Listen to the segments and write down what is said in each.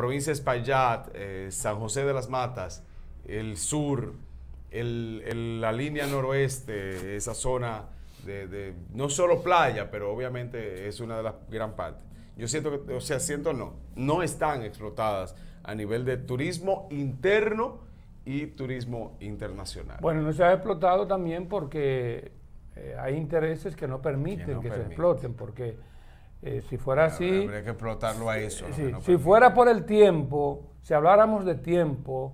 provincia de eh, San José de las Matas, el sur, la línea noroeste, esa zona de, no solo playa, pero obviamente es una de las gran partes. Yo siento que, o sea, siento no, no están explotadas a nivel de turismo interno y turismo internacional. Bueno, no se ha explotado también porque eh, hay intereses que no permiten que, se exploten, porque eh, si fuera así... Habría que explotarlo a eso. si fuera por el tiempo, si habláramos de tiempo,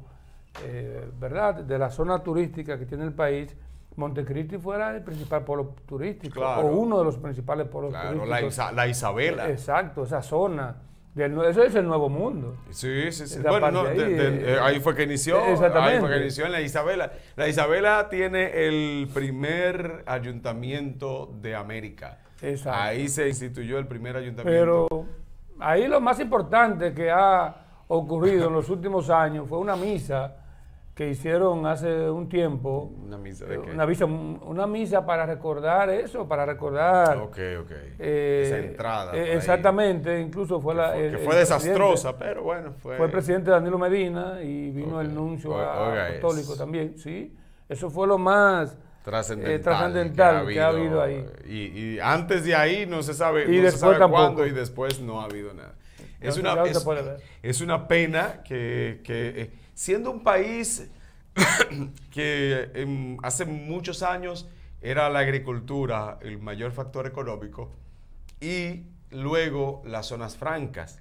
eh, ¿verdad? De la zona turística que tiene el país, Montecristi fuera el principal polo turístico, o uno de los principales polos turísticos. La, la Isabela. Exacto, esa zona eso es el nuevo mundo. Sí, sí, sí. bueno, eh, ahí, fue que inició. Exactamente. Ahí fue que inició en la Isabela. La Isabela tiene el primer ayuntamiento de América. Exacto. Ahí se instituyó el primer ayuntamiento. Pero ahí lo más importante que ha ocurrido en los últimos años fue una misa que hicieron hace un tiempo. ¿Una misa eh, Una misa, para recordar eso, para recordar. Ok, ok. Eh, Esa entrada. Eh, exactamente, incluso fue la. Fue, que fue desastrosa, pero bueno. Fue, fue el presidente Danilo Medina y vino el nuncio católico apostólico también, sí. Eso fue lo más. Trascendental, trascendental que, ha habido, ahí. Y, antes de ahí no se sabe, y no se cuándo y después no ha habido nada. Es, una, es, una pena que, que siendo un país que em, hace muchos años era la agricultura el mayor factor económico y luego las zonas francas.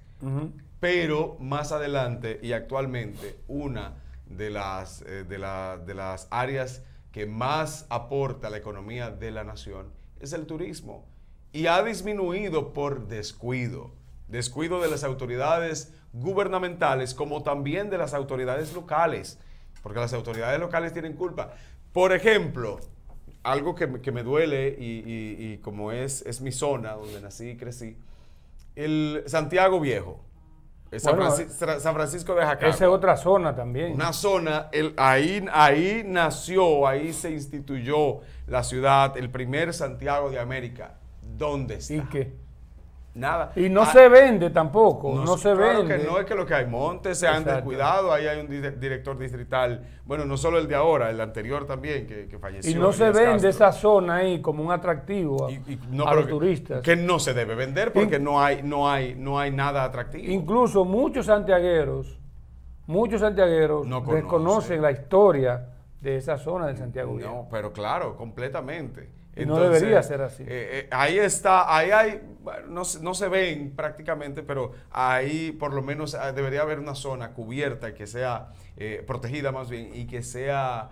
Pero más adelante y actualmente una de las, eh, de, de las áreas que más aporta a la economía de la nación es el turismo y ha disminuido por descuido descuido de las autoridades gubernamentales como también de las autoridades locales, porque las autoridades locales tienen culpa. Por ejemplo, algo que, me duele y, como es, es mi zona donde nací y crecí, el Santiago Viejo. San, Francisco, de Jacago. Esa es otra zona también. Una zona, el, ahí, ahí nació, ahí se instituyó la ciudad, el primer Santiago de América. ¿Dónde está? ¿Y nada. Y no ah, se vende tampoco, no, se claro que no, es que lo que hay montes se han descuidado, ahí hay un director distrital, bueno, no solo el de ahora, el anterior también, que, falleció. Y no se vende esa zona ahí como un atractivo a, los turistas. Que no se debe vender porque no, hay, no, hay, no hay nada atractivo. Incluso muchos santiagueros, muchos santiagueros no desconocen la historia de esa zona de Santiago. No, pero claro, completamente. no debería ser así. Eh, eh, ahí está, ahí hay, no, no, se ven prácticamente, pero ahí por lo menos ah, debería haber una zona cubierta que sea eh, protegida más bien y que sea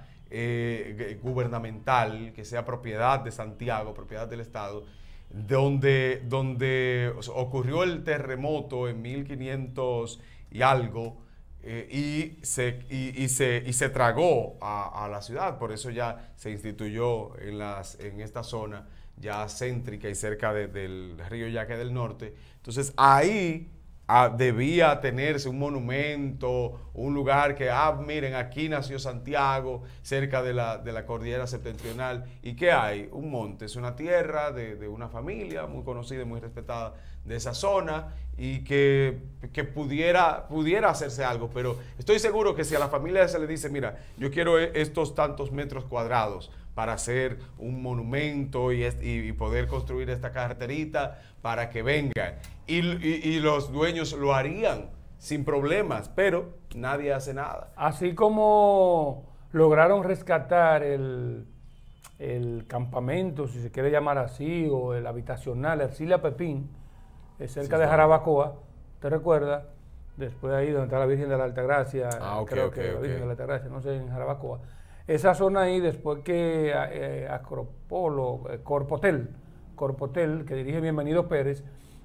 gubernamental, que sea propiedad de Santiago, propiedad del Estado, donde, donde ocurrió el terremoto en 1500 y algo eh, y, se, y, se, y se tragó a, la ciudad, por eso ya se instituyó en, las, en esta zona ya céntrica y cerca del río Yaque del Norte. Entonces ahí debía tenerse un monumento, un lugar que, ah, miren, aquí nació Santiago, cerca de la, cordillera septentrional. ¿Y que hay? Un monte, es una tierra de, una familia muy conocida y muy respetada de esa zona y que, que, pudiera, pudiera hacerse algo. Pero estoy seguro que si a la familia se le dice, mira, yo quiero e, estos tantos metros cuadrados para hacer un monumento y, poder construir esta carterita para que venga Y, los dueños lo harían sin problemas, pero nadie hace nada. Así como lograron rescatar el, campamento, si se quiere llamar así, o el habitacional, Ercilia Pepín, cerca de Jarabacoa, ¿te recuerda? Después de ahí donde está la Virgen de la Altagracia, gracia ah, creo que la Virgen de la Altagracia, no sé, en Jarabacoa. Esa zona ahí, después que eh, eh, Acropolo, eh, Corpotel, Corpotel, que dirige Bienvenido Pérez,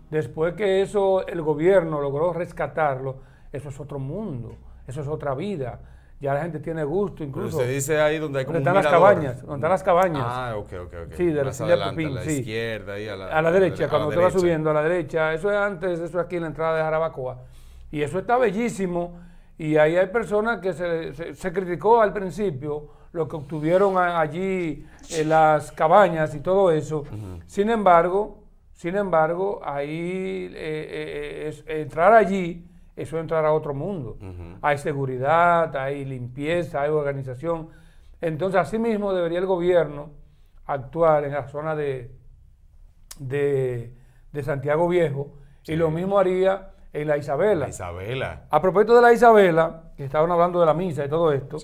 después que eso el gobierno logró rescatarlo, eso es otro mundo, eso es otra vida. Ya la gente tiene gusto, incluso. se dice ahí donde hay como están las cabañas, donde las cabañas. Ah, ok, ok, ok. Sí, de Más la adelante, Pupín, a la izquierda y a la, a la derecha, cuando tú vas subiendo a la derecha. Eso es antes, eso es aquí en la entrada de Jarabacoa. Y eso está bellísimo. Y ahí hay personas que se, se, criticó al principio lo que obtuvieron allí las cabañas y todo eso. Sin embargo, sin embargo, ahí eh, eh, entrar allí, eso es entrar a otro mundo. Hay seguridad, hay limpieza, hay organización. Entonces, asimismo debería el gobierno actuar en la zona de, de, Santiago Viejo y lo mismo haría en la Isabela. Isabela. A propósito de la Isabela, que estaban hablando de la misa y todo esto,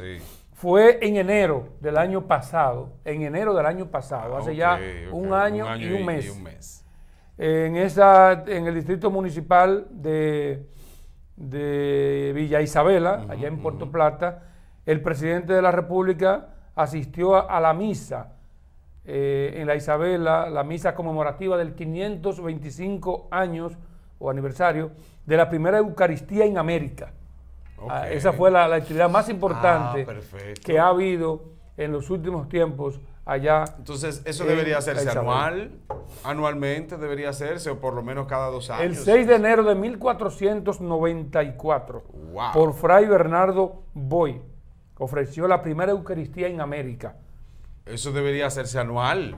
fue en enero del año pasado, en enero del año pasado, hace ya Un, año y un mes. En, esa, en el distrito municipal de, de Villa Isabela, allá en Puerto Plata, el presidente de la República asistió a, la misa eh, en la Isabela, la misa conmemorativa del 525 años o aniversario de la primera Eucaristía en América. Ah, esa fue la, actividad más importante ah, que ha habido en los últimos tiempos allá. Entonces, eso debería hacerse anual, anualmente debería hacerse, o por lo menos cada dos años. El 6 de enero de 1494, por Fray Bernardo Boy, ofreció la primera Eucaristía en América. Eso debería hacerse anual.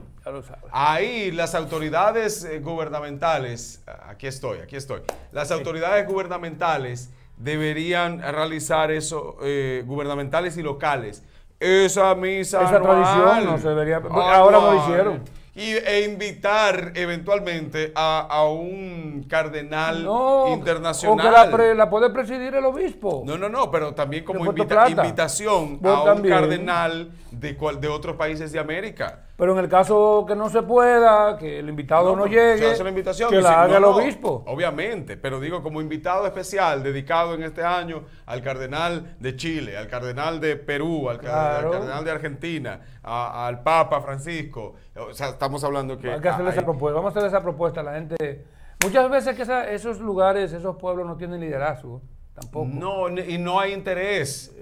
Ahí las autoridades eh, gubernamentales, aquí estoy, aquí estoy, las autoridades gubernamentales deberían realizar eso, eh, gubernamentales y locales. Esa misa no se Ahora lo hicieron y, e invitar eventualmente a, un cardenal internacional. la, puede presidir el obispo. No, no, no, pero también como invitación a un cardenal de, cual, de otros países de América. Pero en el caso que no se pueda, que el invitado no, llegue, invitación, que la haga el obispo. Obviamente, pero digo como invitado especial dedicado en este año al cardenal de Chile, al cardenal de Perú, al, cardenal de Argentina, al Papa Francisco. O sea, estamos hablando que... Vamos a hacer esa propuesta. a La gente... Muchas veces que esa, esos lugares, esos pueblos no tienen liderazgo. Tampoco. No, y no hay interés.